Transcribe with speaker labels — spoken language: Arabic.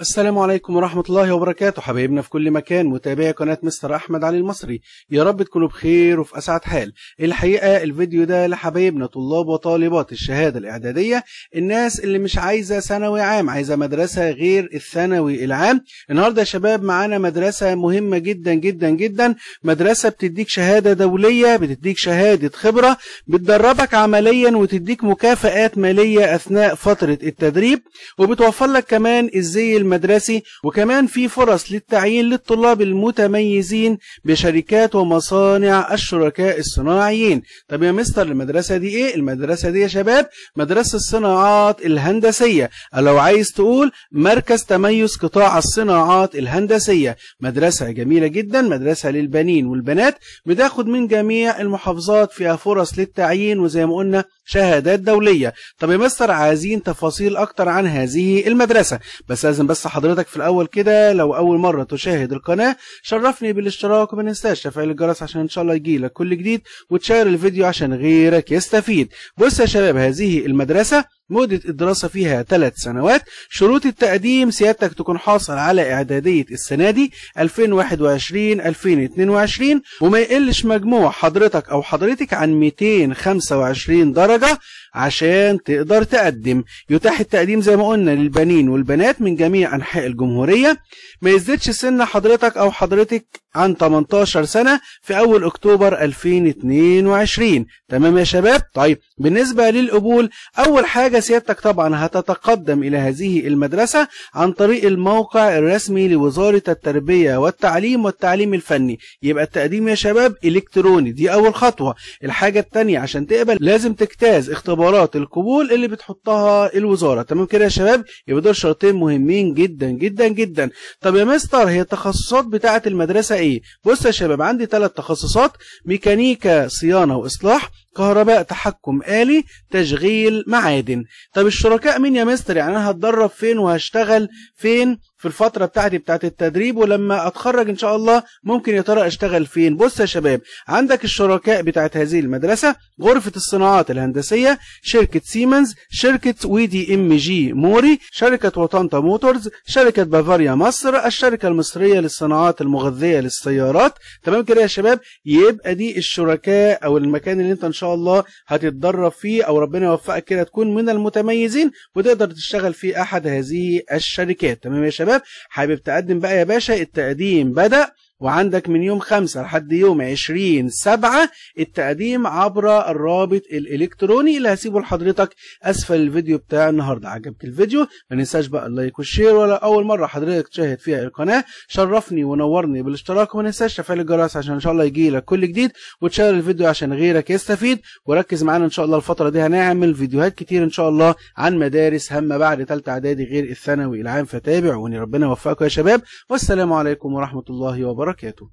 Speaker 1: السلام عليكم ورحمة الله وبركاته حبايبنا في كل مكان متابعي قناة مستر أحمد علي المصري يا رب تكونوا بخير وفي أسعد حال الحقيقة الفيديو ده لحبايبنا طلاب وطالبات الشهادة الإعدادية الناس اللي مش عايزة ثانوي عام عايزة مدرسة غير الثانوي العام النهاردة يا شباب معانا مدرسة مهمة جدا جدا جدا مدرسة بتديك شهادة دولية بتديك شهادة خبرة بتدربك عمليا وتديك مكافآت مالية أثناء فترة التدريب وبتوفر لك كمان ازاي المدرسي وكمان في فرص للتعيين للطلاب المتميزين بشركات ومصانع الشركاء الصناعيين طب يا مستر المدرسة دي ايه المدرسة دي يا شباب مدرسة الصناعات الهندسية لو عايز تقول مركز تميز قطاع الصناعات الهندسية مدرسة جميلة جدا مدرسة للبنين والبنات بتاخد من جميع المحافظات فيها فرص للتعيين وزي ما قلنا شهادات دولية طب يا مستر عايزين تفاصيل أكتر عن هذه المدرسة بس لازم بس حضرتك في الأول كده لو أول مرة تشاهد القناة شرفني بالاشتراك وما ننساش تفعيل الجرس عشان إن شاء الله يجيلك كل جديد وتشير الفيديو عشان غيرك يستفيد بص يا شباب هذه المدرسة مدة الدراسة فيها ثلاث سنوات شروط التقديم سيادتك تكون حاصل على إعدادية السنة دي 2021-2022 وما يقلش مجموع حضرتك أو حضرتك عن 225 درجة عشان تقدر تقدم يتاح التقديم زي ما قلنا للبنين والبنات من جميع أنحاء الجمهورية ما يزيدش سن حضرتك أو حضرتك عن 18 سنة في أول أكتوبر 2022 تمام يا شباب؟ طيب بالنسبة للقبول أول حاجة سيادتك طبعا هتتقدم إلى هذه المدرسة عن طريق الموقع الرسمي لوزارة التربية والتعليم والتعليم الفني يبقى التقديم يا شباب إلكتروني دي أول خطوة الحاجة الثانية عشان تقبل لازم تجتاز اختبار اختبارات القبول اللي بتحطها الوزاره تمام كده يا شباب يبقى دول شرطين مهمين جدا جدا جدا طب يا مستر هي التخصصات بتاعه المدرسه ايه بص يا شباب عندي ثلاث تخصصات ميكانيكا صيانه واصلاح كهرباء تحكم آلي تشغيل معادن طب الشركاء مين يا مستر يعني أنا هتدرب فين وهشتغل فين في الفترة بتاعتي بتاعت التدريب ولما أتخرج إن شاء الله ممكن يا ترى أشتغل فين بص يا شباب عندك الشركاء بتاعت هذه المدرسة غرفة الصناعات الهندسية شركة سيمنز شركة وي دي ام جي موري شركة وطنطا موتورز شركة بافاريا مصر الشركة المصرية للصناعات المغذية للسيارات تمام كده يا شباب يبقى دي الشركاء أو المكان اللي أنت إن شاء الله هتتدرب فيه او ربنا يوفقك كده تكون من المتميزين وتقدر تشتغل في احد هذه الشركات تمام يا شباب حابب تقدم بقى يا باشا التقديم بدأ وعندك من يوم خمسة لحد يوم عشرين سبعة التقديم عبر الرابط الإلكتروني اللي هسيبه لحضرتك أسفل الفيديو بتاع النهاردة عجبك الفيديو ما ننساش بقى اللايك والشير ولا أول مرة حضرتك تشاهد فيها القناة شرفني ونورني بالاشتراك وما ننساش تفعيل الجرس عشان إن شاء الله يجي لك كل جديد وتشير الفيديو عشان غيرك يستفيد وركز معانا إن شاء الله الفترة دي هنعمل فيديوهات كتير إن شاء الله عن مدارس هامة بعد تالتة إعدادي غير الثانوي العام فتابع ربنا يوفقكم يا شباب والسلام عليكم ورحمة الله وبركاته ورحمة وبركاته